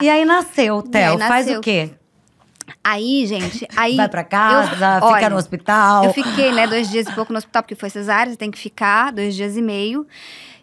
E aí nasceu o Theo. Faz o quê? Aí, gente, aí. Vai pra casa, eu, olha, fica no hospital. Eu fiquei, né, dois dias e pouco no hospital, porque foi cesárea, você tem que ficar dois dias e meio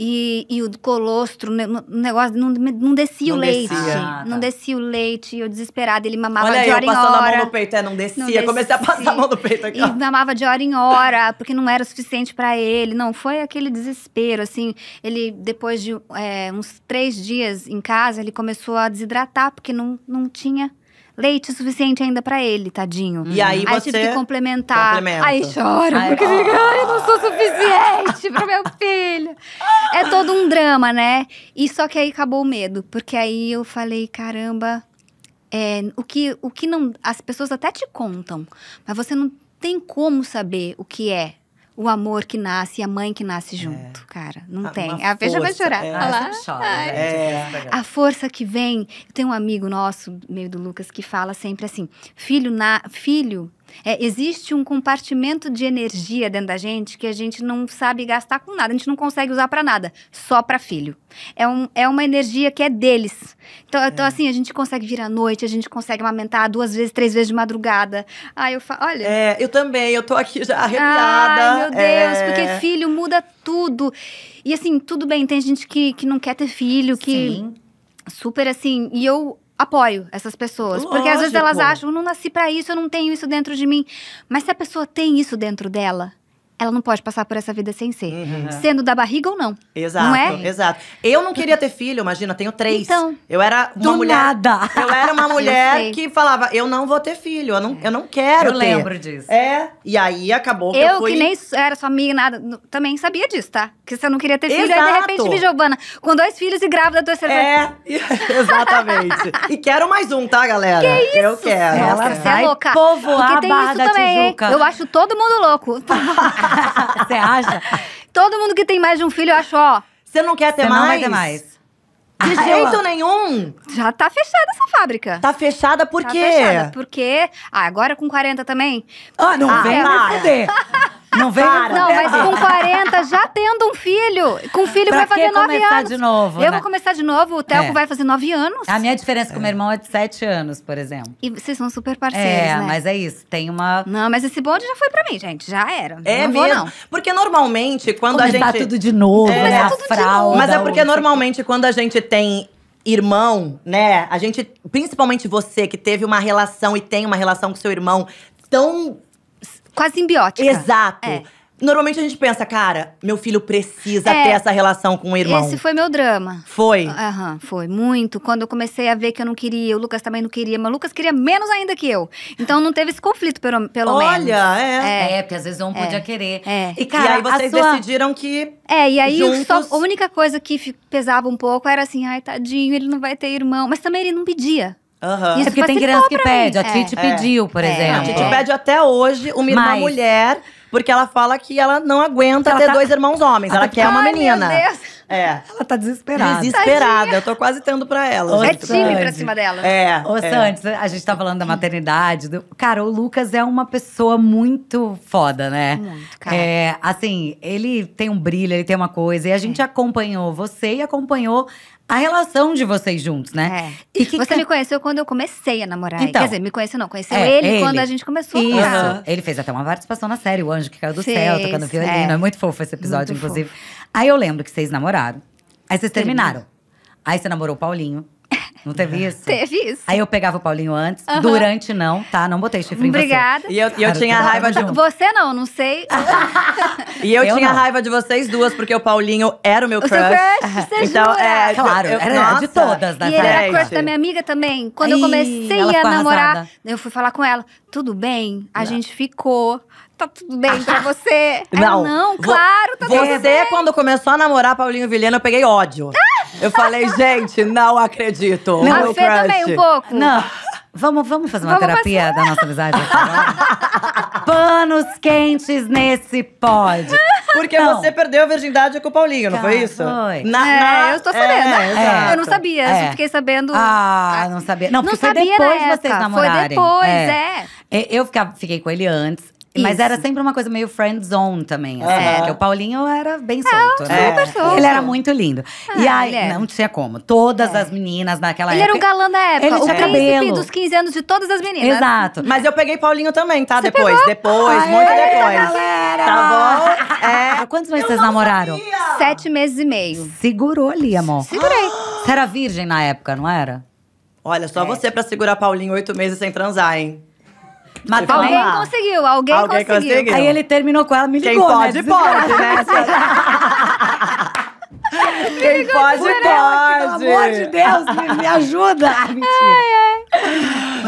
e, e o colostro, né, o negócio não, não descia não o leite. Descia. Ah, tá. Não descia o leite, e eu desesperada, ele mamava Olha de hora aí, eu em hora. passando a mão no peito, é, não descia. não descia. Comecei a passar a mão no peito aqui. E mamava de hora em hora, porque não era o suficiente para ele. Não, foi aquele desespero, assim. Ele, depois de é, uns três dias em casa, ele começou a desidratar, porque não, não tinha leite suficiente ainda para ele, tadinho. E aí, aí você tive que complementar. Complementa. Aí chora, porque ó. fica, ai, não sou suficiente para meu filho. É todo um drama, né? E só que aí acabou o medo, porque aí eu falei, caramba, é, o que o que não as pessoas até te contam, mas você não tem como saber o que é o amor que nasce e a mãe que nasce é. junto, é. cara. Não ah, tem. A ah, Veja vai chorar. É, ah, lá. Chora, né? é. A força que vem. Tem um amigo nosso, meio do Lucas, que fala sempre assim: filho, na, filho é, existe um compartimento de energia dentro da gente que a gente não sabe gastar com nada, a gente não consegue usar para nada, só para filho. É, um, é uma energia que é deles. Então, então é. então, assim, a gente consegue vir à noite, a gente consegue amamentar duas vezes, três vezes de madrugada. Aí eu falo, olha. É, eu também, eu tô aqui já arrepiada. Ai, meu Deus, é... porque filho muda tudo. E assim, tudo bem, tem gente que, que não quer ter filho, que. Sim. Super assim. E eu apoio essas pessoas. Lógico. Porque às vezes elas acham, eu não nasci para isso, eu não tenho isso dentro de mim. Mas se a pessoa tem isso dentro dela, ela não pode passar por essa vida sem ser. Uhum. É. Sendo da barriga ou não. Exato, não é? exato. Eu não queria ter filho, imagina, tenho três. Então, eu era uma do mulher. Nada. Eu era uma mulher que falava, eu não vou ter filho, eu não, eu não quero eu ter. Eu lembro disso. É. E aí acabou que eu, eu fui... que nem era sua amiga, nada, também sabia disso, tá? Que você não queria ter filho, exato. aí de repente vi Giovana com dois filhos e grávida do terceiro. É, exatamente. e quero mais um, tá, galera? Que isso? Eu quero. Ela é vai é louca. povoar Porque tem isso também, Eu acho todo mundo louco. Você acha? Todo mundo que tem mais de um filho, eu acho, ó. Você não quer ter mais? Não vai ter mais. De ah, jeito nenhum! Já tá fechada essa fábrica. Tá fechada por tá Fechada porque. Ah, agora com 40 também? Ah, não ah, vem é, mais. Não vem. Para, não, mas com 40, já tendo um filho. Com filho pra vai fazer 9 anos. começar de novo? Eu né? vou começar de novo, o Telco é. vai fazer 9 anos. A minha diferença é. com meu irmão é de 7 anos, por exemplo. E vocês são super parceiros. É, né? mas é isso. Tem uma. Não, mas esse bonde já foi pra mim, gente. Já era. É não mesmo. Vou, não. Porque normalmente, quando começar a gente. tudo de novo, é, né? A fralda. Mas é porque normalmente, quando a gente tem irmão, né? A gente, principalmente você que teve uma relação e tem uma relação com seu irmão tão quase simbiótica. Exato. É. Normalmente a gente pensa, cara, meu filho precisa é, ter essa relação com o irmão. Esse foi meu drama. Foi? Aham, foi. Muito. Quando eu comecei a ver que eu não queria, o Lucas também não queria, mas o Lucas queria menos ainda que eu. Então não teve esse conflito, pelo, pelo Olha, menos. Olha, é. é. É, porque às vezes um é, podia querer. É. E, cara, e aí vocês sua... decidiram que. É, e aí juntos... só, a única coisa que pesava um pouco era assim, ai, tadinho, ele não vai ter irmão. Mas também ele não pedia. Uhum. Isso é porque tem criança que pede. A é. Titi é. pediu, por é. exemplo. A Titi pede até hoje uma irmã mulher, porque ela fala que ela não aguenta ela ter tá... dois irmãos homens. Ela, ela quer tá... uma menina. Ai, meu Deus. É. Ela tá desesperada. Desesperada. Tadinha. Eu tô quase tendo pra ela. É time pra cima dela. É. Ô, é. Santos, a gente tá falando da maternidade. Do... Cara, o Lucas é uma pessoa muito foda, né? Muito, cara. É, assim, ele tem um brilho, ele tem uma coisa. E a gente é. acompanhou você e acompanhou a relação de vocês juntos, né? É. você me conheceu quando eu comecei a namorar. Então, Quer dizer, me conheceu não, conheceu é, ele, ele, quando a gente começou Isso. a namorar. Ele fez até uma participação na série, O Anjo que Caiu do fez, Céu, tocando violino. É. é muito fofo esse episódio, muito inclusive. Fofo. Aí eu lembro que vocês namoraram. Aí vocês terminaram. Aí você namorou o Paulinho. Não teve isso? Teve isso. Aí eu pegava o Paulinho antes, durante não, tá? Não botei chifre em você. Obrigada. E eu, e eu tinha raiva de. bem. Você não, não sei. E eu, Eu tinha não. raiva de vocês duas, porque o Paulinho era o meu O crush. seu crush, você então, jura? é. Claro, eu- era de nossa. todas, né? E ele era crush da minha amiga também. Quando eu comecei a namorar, arrasada. eu fui falar com ela. Tudo bem? A gente ficou tá tudo bem pra você? Não, não claro, tá tudo bem. Você, quando começou a namorar Paulinho Vilhena, eu peguei ódio. eu falei, gente, não acredito. Não, meu a Fê crush. também um pouco. Não. Vamos, vamos fazer uma vamos terapia passar. da nossa amizade Panos quentes nesse pod. Porque não. você perdeu a virgindade com o Paulinho, não foi tá, isso? Foi. Na, é, eu estou sabendo. É, é, eu não sabia, eu é. fiquei sabendo. Ah, não sabia. Não, porque não foi sabia depois vocês namorarem Foi depois, é. é. Eu fiquei com ele antes. Mas era sempre uma coisa meio friend zone também, assim. Né? Porque o Paulinho era bem solto, é, né? Super solto. Ele era muito lindo. Ah, e aí, é. não tinha como. Todas é. as meninas naquela ele época… Ele era o galã da época. Ele o tinha cabelo. dos 15 anos de todas as meninas. Exato. Mas eu peguei Paulinho também, tá? Você depois, pegou? depois, Ai, muito depois. Galera. Tá bom? É. Ah, quantos meses vocês namoraram? Sabia. Sete meses e meio. Segurou ali, amor. Segurei. Você era virgem na época, não era? Olha, só é. você pra segurar Paulinho oito meses sem transar, hein? Mas então alguém conseguiu, alguém, alguém conseguiu. conseguiu. Aí ele terminou com ela, me ligou, né? Né? Quem pode, né? pode, né? Quem pode, pode. Pelo amor de Deus, me, me ajuda. Ah, mentira.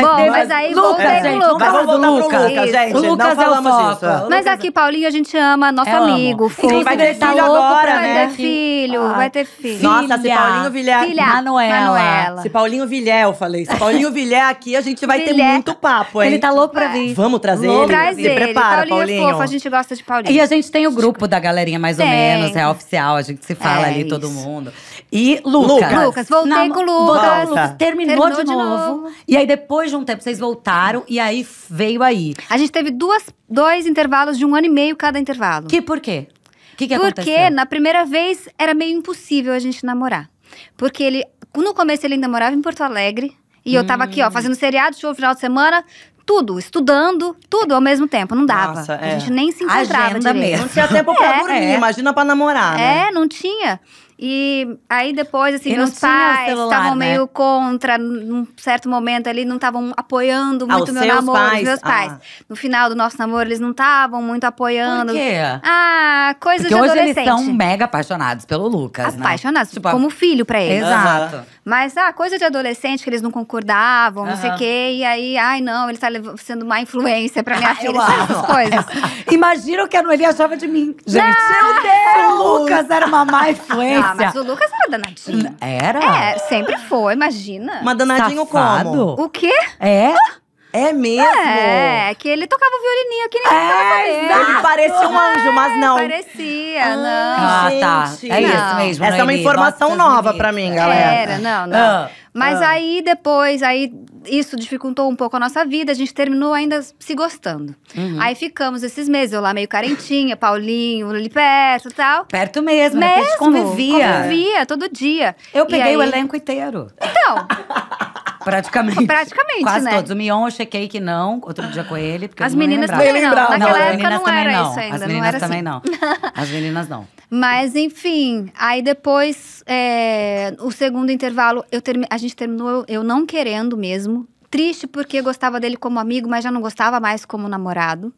Mas, Bom, teve... mas aí Lucas, voltei gente, pro Lucas. Vamos voltar Lucas. pro Lucas, gente. O Lucas não falamos é o foco. Disso. Mas aqui, Paulinho, a gente ama, nosso eu amigo. Amo. Filho, vai ter tá filho louco, agora, vai né? Ter filho, ah. Vai ter filho, vai ter filho. Nossa, se Paulinho Vilhé… Filha. Manuela. Manuela. Se Paulinho Vilhé, eu falei. Se Paulinho Vilhé aqui, a gente vai Vilhé. ter muito papo, hein? Ele tá louco pra vir. Vamos trazer louco. ele? Traz se ele. prepara, Paulinho. É Paulinho é fofo, a gente gosta de Paulinho. E a gente tem o grupo da galerinha, mais ou menos. É oficial, a gente se fala é ali, todo mundo. E Lucas. Lucas, voltei com o Lucas. Terminou de novo. E aí, depois depois de um tempo, vocês voltaram e aí veio aí. A gente teve duas, dois intervalos de um ano e meio cada intervalo. Que por quê? Que que Porque aconteceu? na primeira vez era meio impossível a gente namorar. Porque ele, no começo ele ainda morava em Porto Alegre. E hum. eu tava aqui, ó, hum. fazendo seriado, show final de semana, tudo, estudando, tudo ao mesmo tempo. Não dava. Nossa, é. A gente nem se encontrava Agenda direito. Mesmo. Não tinha tempo pra é, dormir, é. imagina pra namorar, né? É, não tinha. E aí depois, assim, meus pais estavam né? meio contra, num certo momento ali, não estavam apoiando ah, muito ah, meu namoro, pais? meus pais. Ah. No final do nosso namoro, eles não estavam muito apoiando. Por quê? Ah, coisa Porque de hoje adolescente. eles são mega apaixonados pelo Lucas, né? Apaixonados, né? tipo, como filho pra eles. Exato. Ah. Mas, ah, coisa de adolescente, que eles não concordavam, não sei o quê. E aí, ai não, ele tá sendo má influência pra minha ah, filha, essas coisas. Imagina o que a Noelia achava de mim, gente. Não! Meu Deus! O Lucas era uma má influência. Ah, mas o Lucas era danadinho. Era? É, sempre foi, imagina. Uma danadinho Safado. como? O quê? É? Ah! É mesmo? É, que ele tocava o violininho, que nem é, eu Ele parecia um anjo, mas não. É, parecia, ah, não. Tá. Ah, tá. gente. tá. É isso mesmo. Essa é uma informação Nossa, nova para mim, galera. Era, não, não. Ah, mas ah. aí depois, aí isso dificultou um pouco a nossa vida, a gente terminou ainda se gostando. Uhum. Aí ficamos esses meses, eu lá meio carentinha, Paulinho, ali perto e tal. Perto mesmo, mesmo a gente convivia. Convivia, todo dia. Eu peguei aí... o elenco inteiro. Então, Praticamente. Praticamente, Quase né? todos. O Mion eu chequei que não, outro dia com ele. Porque as meninas não também não. Naquela não, época não era não. isso ainda. As meninas não também assim. não. As meninas não. Mas, enfim, aí depois, é, o segundo intervalo, eu termi, a gente terminou eu não querendo mesmo. Triste porque gostava dele como amigo, mas já não gostava mais como namorado.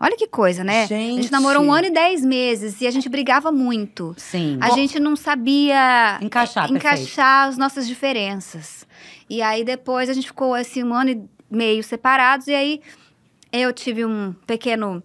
Olha que coisa, né? Gente. A gente namorou um ano e dez meses e a gente brigava muito. Sim. A Bom, gente não sabia encaixar, encaixar as nossas diferenças. E aí depois a gente ficou assim um ano e meio separados e aí eu tive um pequeno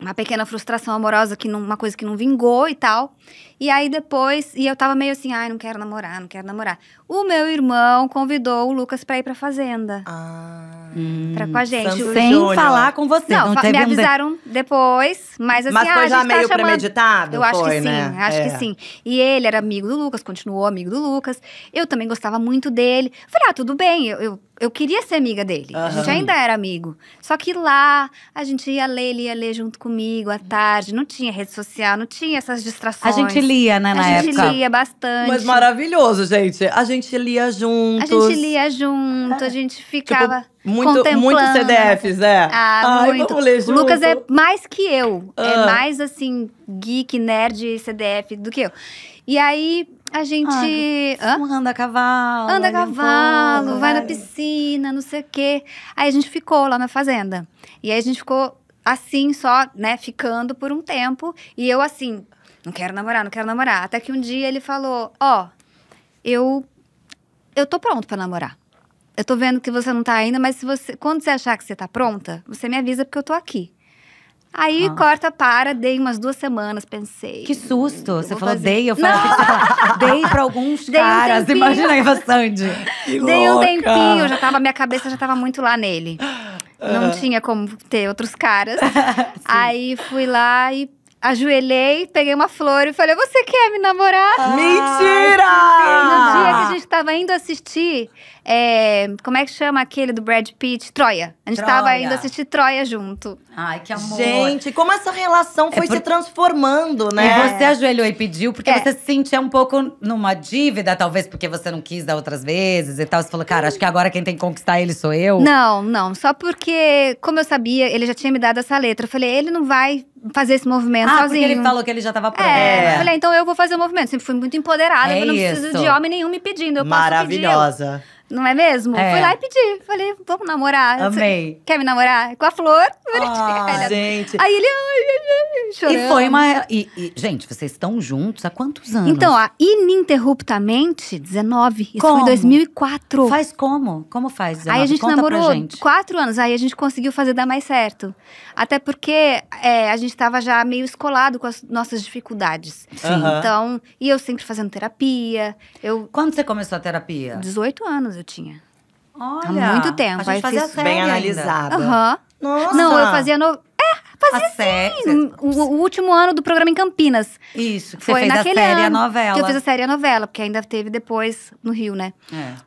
uma pequena frustração amorosa que não, uma coisa que não vingou e tal. E aí depois, e eu tava meio assim, ai, não quero namorar, não quero namorar. O meu irmão convidou o Lucas para ir para fazenda. Ah pra com a hum, gente. Santos Sem Júnior. falar com você. Não, não me avisaram um... depois, mas assim, mas foi ah, já tá meio chamando... premeditado? Eu foi, acho que sim, né? acho é. que sim. E ele era amigo do Lucas, continuou amigo do Lucas. Eu também gostava muito dele. Falei, ah, tudo bem, eu, eu eu queria ser amiga dele. Uhum. A gente ainda era amigo. Só que lá a gente ia ler, ele ia ler junto comigo à tarde. Não tinha rede social, não tinha essas distrações. A gente lia, né, na época? A gente lia bastante. Mas maravilhoso, gente. A gente lia junto. A gente lia junto, é. a gente tipo, ficava. Tipo, muito, muito CDFs, é. Né? Ah, Ai, muito. vamos ler junto. Lucas é mais que eu. É ah. É mais assim, geek, nerd, CDF do que eu. E aí a gente. Ah, anda a cavalo. Anda a cavalo, vai, na piscina, não sei o quê. Aí a gente ficou lá na fazenda. E aí a gente ficou assim, só, né, ficando por um tempo. E eu assim, não quero namorar, não quero namorar. Até que um dia ele falou: Ó, oh, eu. Eu tô pronto para namorar. Eu tô vendo que você não tá ainda, mas se você, quando você achar que você tá pronta, você me avisa porque eu tô aqui. Aí ah. corta, para, dei umas duas semanas, pensei. Que susto! Você falou fazer. dei, eu falei tá dei pra alguns dei caras. Um Imagina aí, Sandy. dei um tempinho, já tava, minha cabeça já tava muito lá nele. Não ah. tinha como ter outros caras. aí fui lá e ajoelhei, peguei uma flor e falei: Você quer me namorar? Ah, Mentira! No dia que a gente tava indo assistir é, como é que chama aquele do Brad Pitt? Troia. A gente Troia. tava indo assistir Troia junto. Ai, que amor. Gente, como essa relação é foi é por... se transformando, né? E você ajoelhou e pediu, porque é. você se sentia um pouco numa dívida, talvez porque você não quis da outras vezes e tal. Você falou, cara, acho que agora quem tem que conquistar ele sou eu. Não, não. Só porque, como eu sabia, ele já tinha me dado essa letra. Eu falei, ele não vai fazer esse movimento ah, sozinho. Porque ele falou que ele já tava pronto. É, eu é. falei, então eu vou fazer o movimento. Sempre fui muito empoderada, é eu não isso. preciso de homem nenhum me pedindo. Eu Maravilhosa. Posso pedir. Não é mesmo? É. Fui lá e pedi. Falei, vamos namorar. Amei. Quer me namorar? Com a flor. Ah, gente. Aí ele, ai, ai, chorando. E foi uma. E, e, gente, vocês estão juntos há quantos anos? Então, ó, ininterruptamente, 19. Isso como? foi em 2004. Faz como? Como faz? 19? Aí a gente Conta namorou gente. quatro anos. Aí a gente conseguiu fazer dar mais certo. Até porque é, a gente estava já meio escolado com as nossas dificuldades. Sim. Uhum. Então, e eu sempre fazendo terapia. Eu... Quando você começou a terapia? 18 anos anos eu tinha. Olha. Há muito tempo. A gente Aí fazia fiz... série bem analisada. Uhum. Nossa. Não, eu fazia no... É, fazia a sim. O, o, último ano do programa em Campinas. Isso, que foi você fez naquele a série ano a novela. Que eu fiz a série a novela, porque ainda teve depois no Rio, né? É.